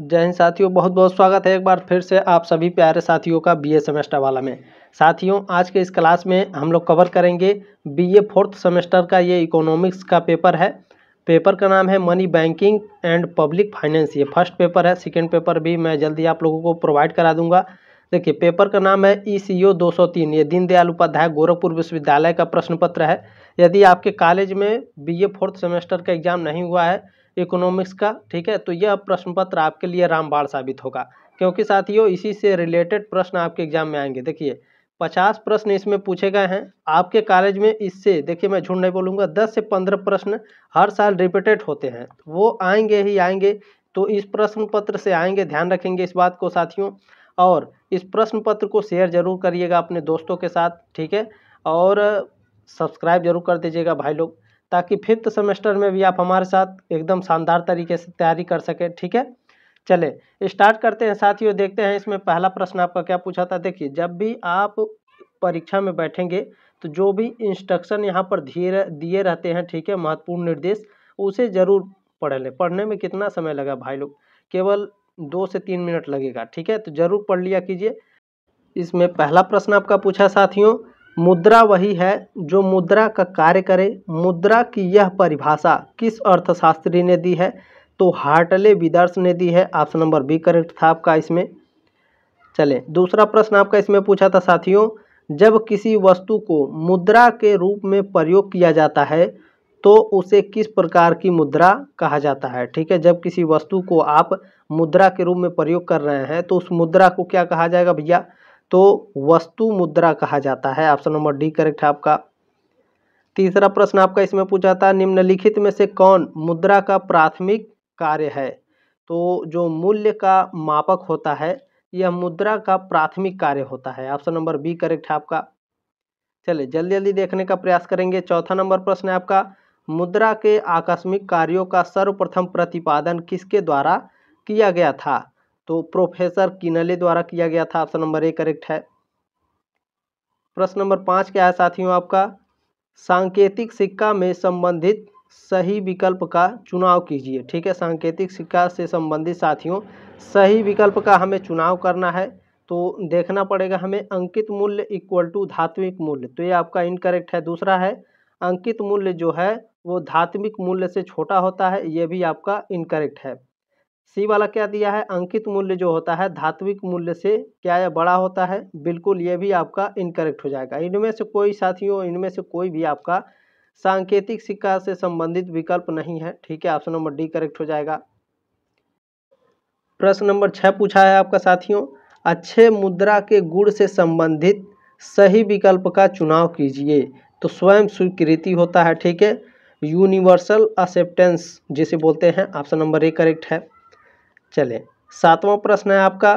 जय हिंद साथियों बहुत बहुत स्वागत है एक बार फिर से आप सभी प्यारे साथियों का बीए सेमेस्टर वाला में साथियों आज के इस क्लास में हम लोग कवर करेंगे बीए फोर्थ सेमेस्टर का ये इकोनॉमिक्स का पेपर है पेपर का नाम है money banking and public finance ये फर्स्ट पेपर है सेकेंड पेपर भी मैं जल्दी आप लोगों को प्रोवाइड करा दूँगा देखिए पेपर का नाम है ई सी ओ दो सौ तीन ये दीनदयाल उपाध्याय गोरखपुर विश्वविद्यालय का प्रश्न पत्र है यदि आपके कॉलेज में बी ए फोर्थ सेमेस्टर का एग्जाम नहीं हुआ है इकोनॉमिक्स का ठीक है तो यह प्रश्न पत्र आपके लिए रामबाण साबित होगा क्योंकि साथियों इसी से रिलेटेड प्रश्न आपके एग्जाम में आएंगे देखिए पचास प्रश्न इसमें पूछे गए हैं आपके कॉलेज में इससे देखिए मैं झूठ नहीं बोलूँगा दस से पंद्रह प्रश्न हर साल रिपीटेड होते हैं वो आएंगे ही आएंगे तो इस प्रश्न पत्र से आएंगे ध्यान रखेंगे इस बात को साथियों और इस प्रश्न पत्र को शेयर जरूर करिएगा अपने दोस्तों के साथ ठीक है और सब्सक्राइब जरूर कर दीजिएगा भाई लोग ताकि फिफ्थ सेमेस्टर में भी आप हमारे साथ एकदम शानदार तरीके से तैयारी कर सकें ठीक है चले स्टार्ट करते हैं साथियों देखते हैं इसमें पहला प्रश्न आपका क्या पूछा था देखिए जब भी आप परीक्षा में बैठेंगे तो जो भी इंस्ट्रक्शन यहाँ पर धीरे दिए रहते हैं ठीक है महत्वपूर्ण निर्देश उसे ज़रूर पढ़ लें पढ़ने में कितना समय लगा भाई लोग केवल दो से तीन मिनट लगेगा ठीक है तो ज़रूर पढ़ लिया कीजिए इसमें पहला प्रश्न आपका पूछा साथियों मुद्रा वही है जो मुद्रा का कार्य करे मुद्रा की यह परिभाषा किस अर्थशास्त्री ने दी है तो हार्टले विदर्श ने दी है ऑप्शन नंबर बी करेक्ट था आपका इसमें चलें दूसरा प्रश्न आपका इसमें पूछा था साथियों जब किसी वस्तु को मुद्रा के रूप में प्रयोग किया जाता है तो उसे किस प्रकार की मुद्रा कहा जाता है ठीक है जब किसी वस्तु को आप मुद्रा के रूप में प्रयोग कर रहे हैं तो उस मुद्रा को क्या कहा जाएगा भैया तो वस्तु मुद्रा कहा जाता है ऑप्शन नंबर डी करेक्ट है आपका तीसरा प्रश्न आपका इसमें पूछा था निम्नलिखित में से कौन मुद्रा का प्राथमिक कार्य है तो जो मूल्य का मापक होता है यह मुद्रा का प्राथमिक कार्य होता है ऑप्शन नंबर बी करेक्ट है आपका चलिए जल्दी जल्दी देखने का प्रयास करेंगे चौथा नंबर प्रश्न है आपका मुद्रा के आकस्मिक कार्यों का सर्वप्रथम प्रतिपादन किसके द्वारा किया गया था तो प्रोफेसर किनले द्वारा किया गया था ऑप्शन नंबर ए करेक्ट है प्रश्न नंबर पाँच क्या है साथियों आपका सांकेतिक सिक्का में संबंधित सही विकल्प का चुनाव कीजिए ठीक है सांकेतिक सिक्का से संबंधित साथियों सही विकल्प का हमें चुनाव करना है तो देखना पड़ेगा हमें अंकित मूल्य इक्वल टू धात्विक मूल्य तो ये आपका इनकरेक्ट है दूसरा है अंकित मूल्य जो है वो धात्विक मूल्य से छोटा होता है ये भी आपका इनकरेक्ट है सी वाला क्या दिया है अंकित मूल्य जो होता है धात्विक मूल्य से क्या यह बड़ा होता है बिल्कुल ये भी आपका इनकरेक्ट हो जाएगा इनमें से कोई साथियों इनमें से कोई भी आपका सांकेतिक सिक्का से संबंधित विकल्प नहीं है ठीक है ऑप्शन नंबर डी करेक्ट हो जाएगा प्रश्न नंबर छः पूछा है आपका साथियों अच्छे मुद्रा के गुण से संबंधित सही विकल्प का चुनाव कीजिए तो स्वयं स्वीकृति होता है ठीक है यूनिवर्सल असेप्टेंस जिसे बोलते हैं ऑप्शन नंबर ए करेक्ट है चले सातवां प्रश्न है आपका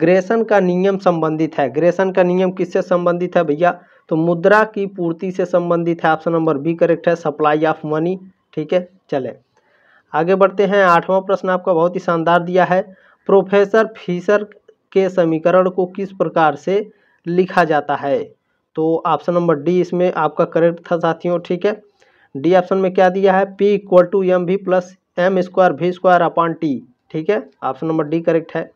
ग्रेशन का नियम संबंधित है ग्रेशन का नियम किससे संबंधित है भैया तो मुद्रा की पूर्ति से संबंधित है ऑप्शन नंबर बी करेक्ट है सप्लाई ऑफ मनी ठीक है चले आगे बढ़ते हैं आठवां प्रश्न आपका बहुत ही शानदार दिया है प्रोफेसर फीसर के समीकरण को किस प्रकार से लिखा जाता है तो ऑप्शन नंबर डी इसमें आपका करेक्ट था साथियों ठीक है डी ऑप्शन में क्या दिया है P equal to M V plus M square V square upon T ठीक है ऑप्शन नंबर डी करेक्ट है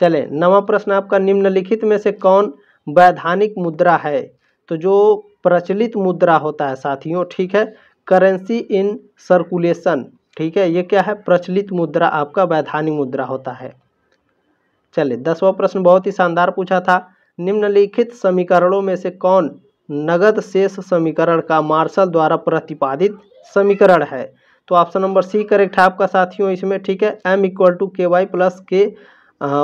चले नवा प्रश्न आपका निम्नलिखित में से कौन वैधानिक मुद्रा है तो जो प्रचलित मुद्रा होता है साथियों ठीक है करेंसी इन सर्कुलेशन ठीक है ये क्या है प्रचलित मुद्रा आपका वैधानिक मुद्रा होता है चले दसवा प्रश्न बहुत ही शानदार पूछा था निम्नलिखित समीकरणों में से कौन नगद शेष समीकरण का मार्शल द्वारा प्रतिपादित समीकरण है तो ऑप्शन नंबर सी करेक्ट है आपका साथियों इसमें ठीक है M equal to K Y plus K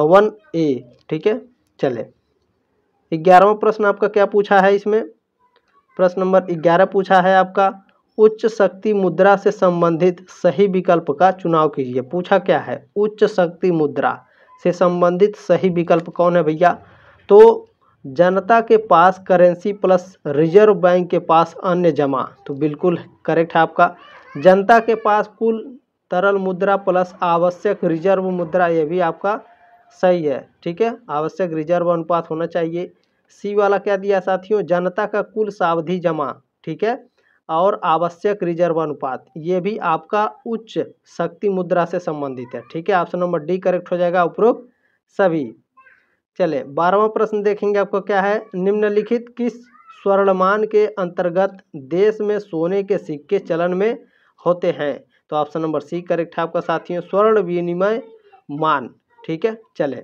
one A ठीक है चले ग्यारहवा प्रश्न आपका क्या पूछा है इसमें प्रश्न नंबर ग्यारह पूछा है आपका उच्च शक्ति मुद्रा से संबंधित सही विकल्प का चुनाव कीजिए पूछा क्या है उच्च शक्ति मुद्रा से संबंधित सही विकल्प कौन है भैया तो जनता के पास करेंसी प्लस रिजर्व बैंक के पास अन्य जमा तो बिल्कुल करेक्ट है आपका जनता के पास कुल तरल मुद्रा प्लस आवश्यक रिजर्व मुद्रा ये भी आपका सही है ठीक है आवश्यक रिजर्व अनुपात होना चाहिए सी वाला क्या दिया साथियों जनता का कुल सावधि जमा ठीक है और आवश्यक रिजर्व अनुपात ये भी आपका उच्च शक्ति मुद्रा से संबंधित है ठीक है ऑप्शन नंबर डी करेक्ट हो जाएगा उपरोक्त सभी चले बारहवा प्रश्न देखेंगे आपको क्या है निम्नलिखित किस स्वर्णमान के अंतर्गत देश में सोने के सिक्के चलन में होते हैं तो ऑप्शन नंबर सी करेक्ट है आपका साथियों स्वर्ण विनिमय मान ठीक है चले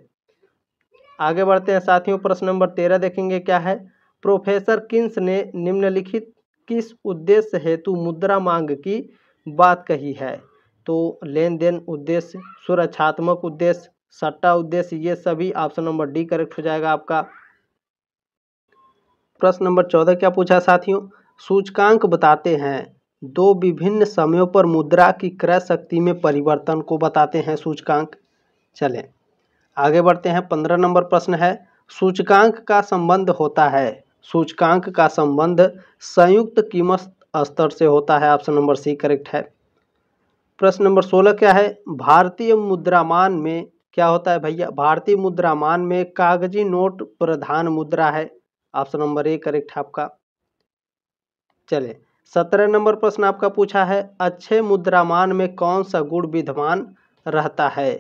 आगे बढ़ते हैं साथियों प्रश्न नंबर तेरह देखेंगे क्या है प्रोफेसर किन्स ने निम्नलिखित किस उद्देश्य हेतु मुद्रा मांग की बात कही है तो लेन देन उद्देश्य सुरक्षात्मक उद्देश्य सट्टा उद्देश्य ये सभी ऑप्शन नंबर डी करेक्ट हो जाएगा आपका प्रश्न नंबर चौदह क्या पूछा साथियों सूचकांक बताते हैं दो विभिन्न समयों पर मुद्रा की क्रय शक्ति में परिवर्तन को बताते हैं सूचकांक चलें आगे बढ़ते हैं पंद्रह नंबर प्रश्न है सूचकांक का संबंध होता है सूचकांक का संबंध संयुक्त कीमत स्तर से होता है ऑप्शन नंबर सी करेक्ट है प्रश्न नंबर सोलह क्या है भारतीय मुद्रामान में क्या होता है भैया भारतीय मुद्रामान में कागजी नोट प्रधान मुद्रा है ऑप्शन नंबर ए करेक्ट है आपका चले सत्रह नंबर प्रश्न आपका पूछा है अच्छे मुद्रामान में कौन सा गुण विद्यमान रहता है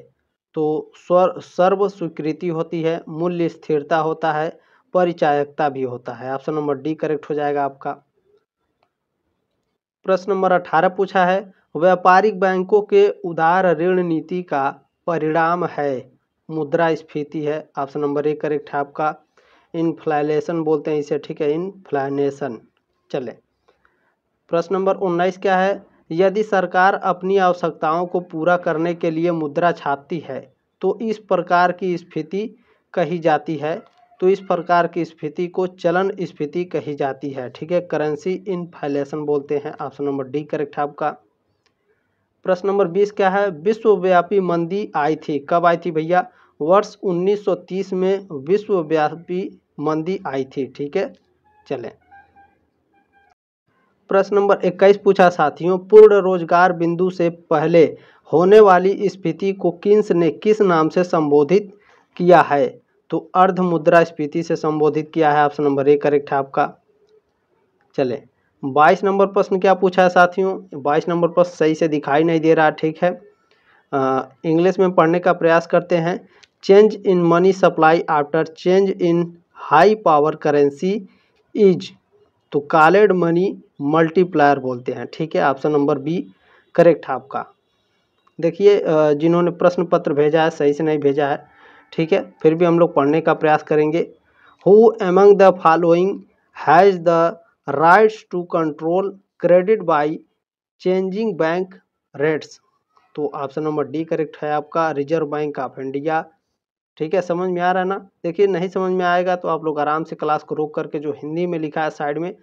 तो स्वर सर्व स्वीकृति होती है मूल्य स्थिरता होता है परिचायकता भी होता है ऑप्शन नंबर डी करेक्ट हो जाएगा आपका प्रश्न नंबर अठारह पूछा है व्यापारिक बैंकों के उदार ऋण नीति का परिणाम है मुद्रा स्फीति है ऑप्शन नंबर ए करेक्ट है आपका इन्फ्लेशन बोलते हैं इसे ठीक है इनफ्लेशन चले प्रश्न नंबर उन्नीस क्या है यदि सरकार अपनी आवश्यकताओं को पूरा करने के लिए मुद्रा छापती है तो इस प्रकार की स्फीति कही जाती है तो इस प्रकार की स्फीति को चलन स्फीति कही जाती है ठीक है करेंसी इन्फ्लेशन बोलते हैं ऑप्शन नंबर डी करेक्ट है आपका प्रश्न नंबर बीस क्या है विश्वव्यापी मंदी आई थी कब आई थी भैया वर्ष 1930 में विश्वव्यापी मंदी आई थी ठीक है चलें प्रश्न नंबर इक्कीस पूछा साथियों पूर्ण रोजगार बिंदु से पहले होने वाली स्फीति को किन्स ने किस नाम से संबोधित किया है तो अर्ध मुद्रा स्फीति से संबोधित किया है ऑप्शन नंबर ए करेक्ट है आपका चले बाईस नंबर प्रश्न क्या पूछा है साथियों बाईस नंबर प्रश्न सही से दिखाई नहीं दे रहा ठीक है इंग्लिश में पढ़ने का प्रयास करते हैं change in money supply after change in high power currency is तो कालेड मनी मल्टीप्लायर बोलते हैं ठीक है ऑप्शन नंबर बी करेक्ट है आपका देखिए जिन्होंने प्रश्न पत्र भेजा है सही से नहीं भेजा है ठीक है फिर भी हम लोग पढ़ने का प्रयास करेंगे who among the following has the rights to control credit by changing bank rates तो ऑप्शन नंबर डी करेक्ट है आपका रिजर्व बैंक ऑफ इंडिया ठीक है समझ में आ रहा है ना देखिए नहीं समझ में आएगा तो आप लोग आराम से क्लास को रोक करके जो हिंदी में लिखा है साइड में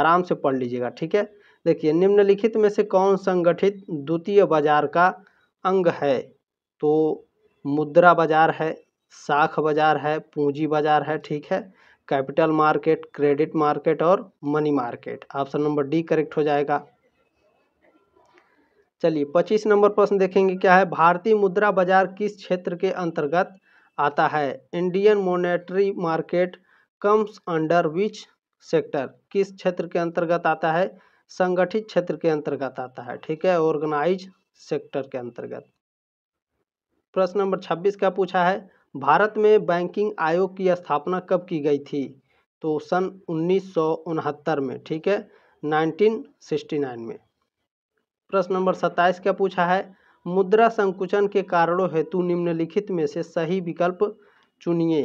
आराम से पढ़ लीजिएगा ठीक है देखिए निम्नलिखित में से कौन संगठित द्वितीय बाजार का अंग है तो मुद्रा बाजार है शाख बाजार है पूंजी बाजार है ठीक है कैपिटल मार्केट क्रेडिट मार्केट और money market option number D correct हो जाएगा चलिए पच्चीस नंबर प्रश्न देखेंगे क्या है भारतीय मुद्रा बाजार किस क्षेत्र के अंतर्गत आता है Indian monetary market comes under which sector किस क्षेत्र के अंतर्गत आता है संगठित क्षेत्र के अंतर्गत आता है ठीक है ऑर्गेनाइज सेक्टर के अंतर्गत प्रश्न नंबर छब्बीस का पूछा है भारत में बैंकिंग आयोग की स्थापना कब की गई थी तो सन उन्नीस में ठीक है 1969 में प्रश्न नंबर सत्ताईस क्या पूछा है मुद्रा संकुचन के कारणों हेतु निम्नलिखित में से सही विकल्प चुनिए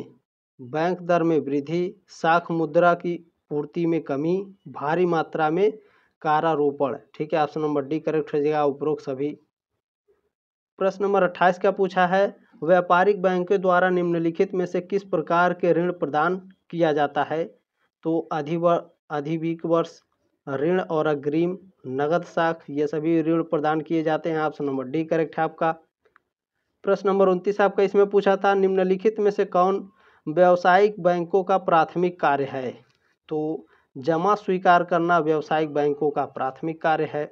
बैंक दर में वृद्धि साख मुद्रा की पूर्ति में कमी भारी मात्रा में कारारोपण ठीक है ऑप्शन नंबर डी करेक्ट हो जाएगा उपरोक्त सभी प्रश्न नंबर अट्ठाईस का पूछा है व्यापारिक बैंकों द्वारा निम्नलिखित में से किस प्रकार के ऋण प्रदान किया जाता है तो अधिव अधिविक वर्ष ऋण और अग्रिम नगद साख ये सभी ऋण प्रदान किए जाते हैं ऑप्शन नंबर डी करेक्ट है आपका प्रश्न नंबर उनतीस आपका इसमें पूछा था निम्नलिखित में से कौन व्यावसायिक बैंकों का प्राथमिक कार्य है तो जमा स्वीकार करना व्यावसायिक बैंकों का प्राथमिक कार्य है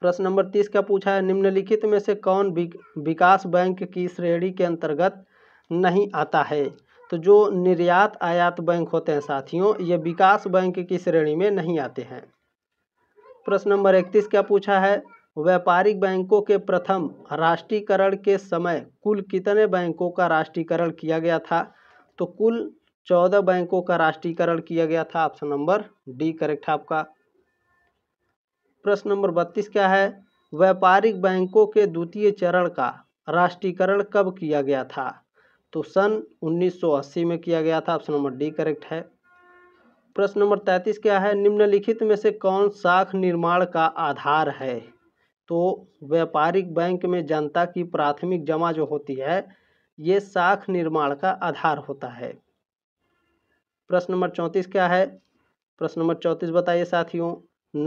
प्रश्न नंबर तीस का पूछा है निम्नलिखित में से कौन विकास बैंक की श्रेणी के अंतर्गत नहीं आता है तो जो निर्यात आयात बैंक होते हैं साथियों ये विकास बैंक की श्रेणी में नहीं आते हैं प्रश्न नंबर इकतीस क्या पूछा है व्यापारिक बैंकों के प्रथम राष्ट्रीयकरण के समय कुल कितने बैंकों का राष्ट्रीयकरण किया गया था तो कुल चौदह बैंकों का राष्ट्रीयकरण किया गया था ऑप्शन नंबर डी करेक्ट है आपका प्रश्न नंबर बत्तीस क्या है व्यापारिक बैंकों के द्वितीय चरण का राष्ट्रीयकरण कब किया गया था तो सन 1980 में किया गया था ऑप्शन नंबर डी करेक्ट है प्रश्न नंबर तैंतीस क्या है निम्नलिखित में से कौन साख निर्माण का आधार है तो व्यापारिक बैंक में जनता की प्राथमिक जमा जो होती है ये साख निर्माण का आधार होता है प्रश्न नंबर चौंतीस क्या है प्रश्न नंबर चौंतीस बताइए साथियों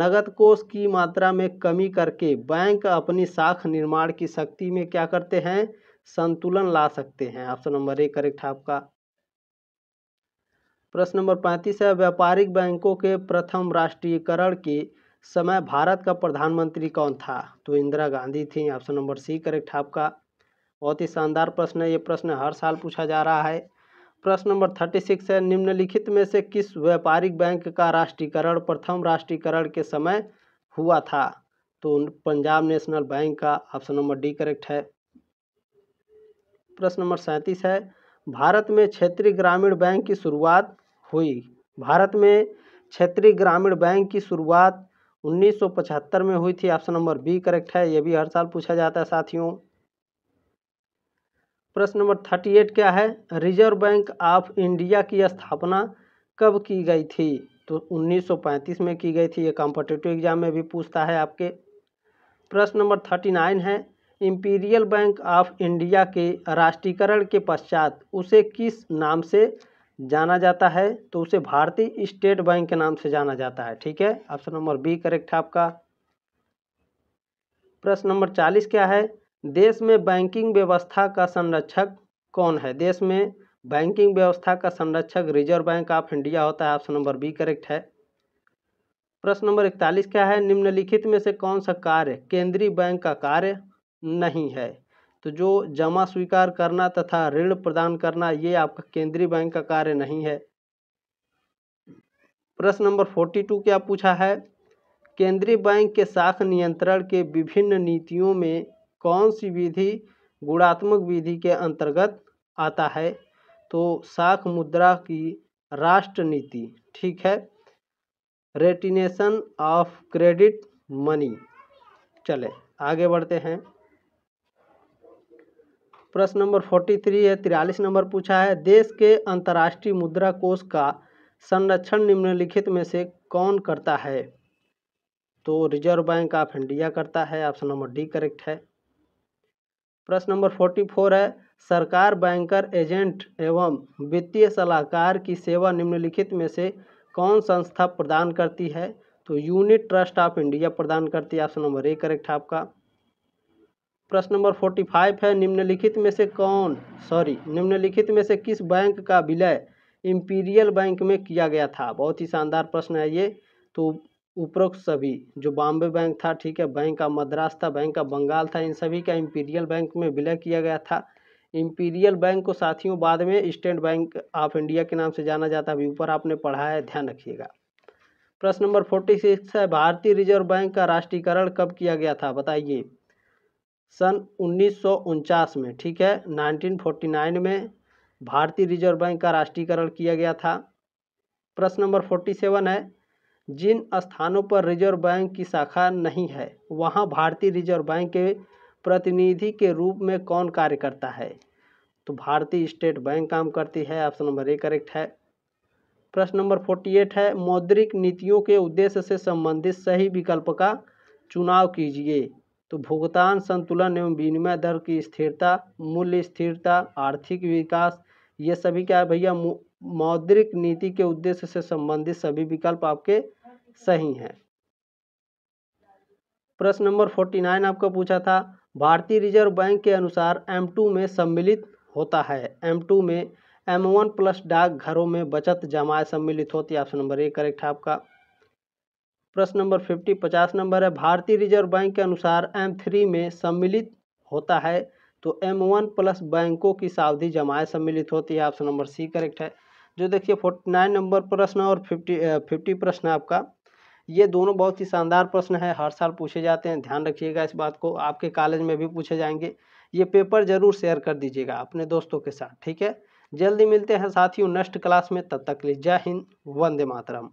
नगद कोष की मात्रा में कमी करके बैंक अपनी साख निर्माण की शक्ति में क्या करते हैं संतुलन ला सकते हैं ऑप्शन नंबर एक करेक्ट आपका प्रश्न नंबर पैंतीस है व्यापारिक बैंकों के प्रथम राष्ट्रीयकरण के समय भारत का प्रधानमंत्री कौन था तो इंदिरा गांधी थी ऑप्शन नंबर सी करेक्ट आपका बहुत ही शानदार प्रश्न है ये प्रश्न हर साल पूछा जा रहा है प्रश्न नंबर थर्टी सिक्स है निम्नलिखित में से किस व्यापारिक बैंक का राष्ट्रीयकरण प्रथम राष्ट्रीयकरण के समय हुआ था तो पंजाब नेशनल बैंक का ऑप्शन नंबर डी करेक्ट है प्रश्न नंबर सैंतीस है भारत में क्षेत्रीय ग्रामीण बैंक की शुरुआत हुई भारत में क्षेत्रीय ग्रामीण बैंक की शुरुआत 1975 में हुई थी ऑप्शन नंबर बी करेक्ट है यह भी हर साल पूछा जाता है साथियों प्रश्न नंबर 38 क्या है रिजर्व बैंक ऑफ इंडिया की स्थापना कब की गई थी तो 1935 में की गई थी ये कॉम्पिटेटिव एग्जाम में भी पूछता है आपके प्रश्न नंबर थर्टी नाइन है इम्पीरियल बैंक ऑफ इंडिया के राष्ट्रीयकरण के पश्चात उसे किस नाम से जाना जाता है तो उसे भारतीय स्टेट बैंक के नाम से जाना जाता है ठीक है ऑप्शन नंबर बी करेक्ट है आपका प्रश्न नंबर चालीस क्या है देश में बैंकिंग व्यवस्था का संरक्षक कौन है देश में बैंकिंग व्यवस्था का संरक्षक रिजर्व बैंक ऑफ इंडिया होता है ऑप्शन नंबर बी करेक्ट है प्रश्न नंबर इकतालीस क्या है निम्नलिखित में से कौन सा कार्य केंद्रीय बैंक का कार्य नहीं है तो जो जमा स्वीकार करना तथा ऋण प्रदान करना ये आपका केंद्रीय बैंक का कार्य नहीं है प्रश्न नंबर फोर्टी टू क्या पूछा है केंद्रीय बैंक के साख नियंत्रण के विभिन्न नीतियों में कौन सी विधि गुणात्मक विधि के अंतर्गत आता है तो साख मुद्रा की राष्ट्र नीति ठीक है रेटिनेशन ऑफ क्रेडिट मनी चले आगे बढ़ते हैं प्रश्न नंबर फोर्टी थ्री है तिरालीस नंबर पूछा है देश के अंतर्राष्ट्रीय मुद्रा कोष का संरक्षण निम्नलिखित में से कौन करता है तो रिजर्व बैंक ऑफ इंडिया करता है ऑप्शन नंबर डी करेक्ट है प्रश्न नंबर फोर्टी फोर है सरकार बैंकर एजेंट एवं वित्तीय सलाहकार की सेवा निम्नलिखित में से कौन संस्था प्रदान करती है तो यूनिट ट्रस्ट ऑफ इंडिया प्रदान करती है ऑप्शन नंबर ए करेक्ट है आपका प्रश्न नंबर फोर्टी फाइव है निम्नलिखित में से कौन सॉरी निम्नलिखित में से किस बैंक का विलय इम्पीरियल बैंक में किया गया था बहुत ही शानदार प्रश्न है ये तो उपरोक्त सभी जो बॉम्बे बैंक था ठीक है बैंक का मद्रास था बैंक का बंगाल था इन सभी का इम्पीरियल बैंक में विलय किया गया था इम्पीरियल बैंक को साथियों बाद में स्टेट बैंक ऑफ इंडिया के नाम से जाना जाता है अभी ऊपर आपने पढ़ा है ध्यान रखिएगा प्रश्न नंबर फोर्टी सिक्स है भारतीय रिजर्व बैंक का राष्ट्रीयकरण कब किया गया था बताइए सन उन्नीस में ठीक है 1949 में भारतीय रिजर्व बैंक का राष्ट्रीयकरण किया गया था प्रश्न नंबर 47 है जिन स्थानों पर रिजर्व बैंक की शाखा नहीं है वहाँ भारतीय रिजर्व बैंक के प्रतिनिधि के रूप में कौन कार्य करता है तो भारतीय स्टेट बैंक काम करती है ऑप्शन नंबर ए करेक्ट है प्रश्न नंबर फोर्टी एट है मौद्रिक नीतियों के उद्देश्य से संबंधित सही विकल्प का चुनाव कीजिए तो भुगतान संतुलन एवं विनिमय दर की स्थिरता मूल्य स्थिरता आर्थिक विकास ये सभी क्या है भैया मौद्रिक नीति के उद्देश्य से संबंधित सभी विकल्प आपके सही हैं प्रश्न नंबर फोर्टी नाइन आपका पूछा था भारतीय रिजर्व बैंक के अनुसार एम टू में सम्मिलित होता है एम टू में एम वन प्लस डाक घरों में बचत जमाए सम्मिलित होती है ऑप्शन नंबर ए करेक्ट है आपका प्रश्न नंबर फिफ्टी पचास नंबर है भारतीय रिजर्व बैंक के अनुसार एम थ्री में सम्मिलित होता है तो एम वन प्लस बैंकों की सावधि जमाएँ सम्मिलित होती है ऑप्शन नंबर सी करेक्ट है जो देखिए फोर्टी नाइन नंबर प्रश्न और फिफ्टी फिफ्टी प्रश्न आपका ये दोनों बहुत ही शानदार प्रश्न है हर साल पूछे जाते हैं ध्यान रखिएगा इस बात को आपके कॉलेज में भी पूछे जाएंगे ये पेपर ज़रूर शेयर कर दीजिएगा अपने दोस्तों के साथ ठीक है जल्दी मिलते हैं साथियों नेक्स्ट क्लास में तब तक लिए जय हिंद वंदे मातरम